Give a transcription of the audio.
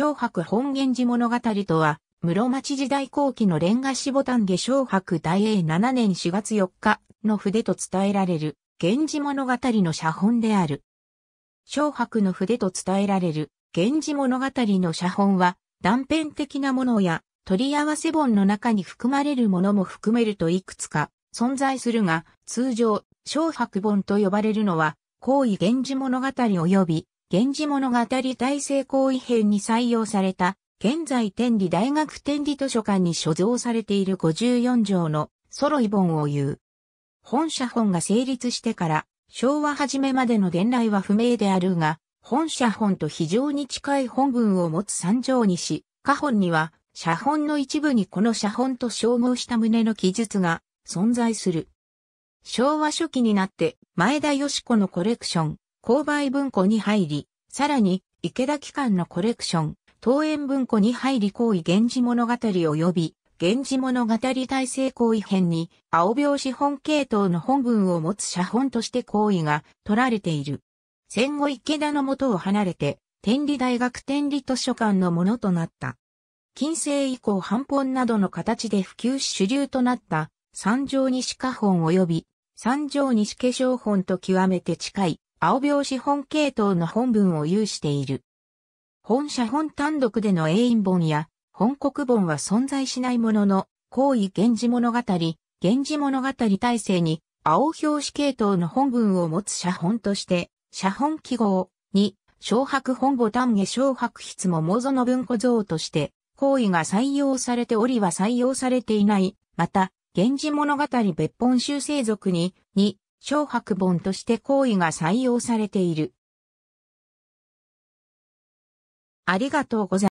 小白本源寺物語とは、室町時代後期のレンガ子ボタン下小白大英7年4月4日の筆と伝えられる、源氏物語の写本である。小白の筆と伝えられる、源氏物語の写本は、断片的なものや、取り合わせ本の中に含まれるものも含めるといくつか存在するが、通常、小白本と呼ばれるのは、高位源氏物語及び源氏物語大成功異変に採用された、現在天理大学天理図書館に所蔵されている54条のソロイ本を言う。本社本が成立してから、昭和初めまでの伝来は不明であるが、本社本と非常に近い本文を持つ三条にし、下本には、写本の一部にこの写本と称号した旨の記述が存在する。昭和初期になって前田義子のコレクション、購買文庫に入り、さらに、池田機関のコレクション、東園文庫に入り行為源氏物語及び、源氏物語大成行為編に、青病資本系統の本文を持つ写本として行為が取られている。戦後池田の元を離れて、天理大学天理図書館のものとなった。近世以降半本などの形で普及し主流となった三条西下本及び三条西化粧本と極めて近い青病資本系統の本文を有している。本社本単独での英印本や本国本は存在しないものの、行為源氏物語、源氏物語体制に青表紙系統の本文を持つ写本として、写本記号に、小白本母丹下小白筆も模造の文庫像として、行為が採用されておりは採用されていない、また、源氏物語別本修正族に、に、小白本として行為が採用されている。ありがとうございます。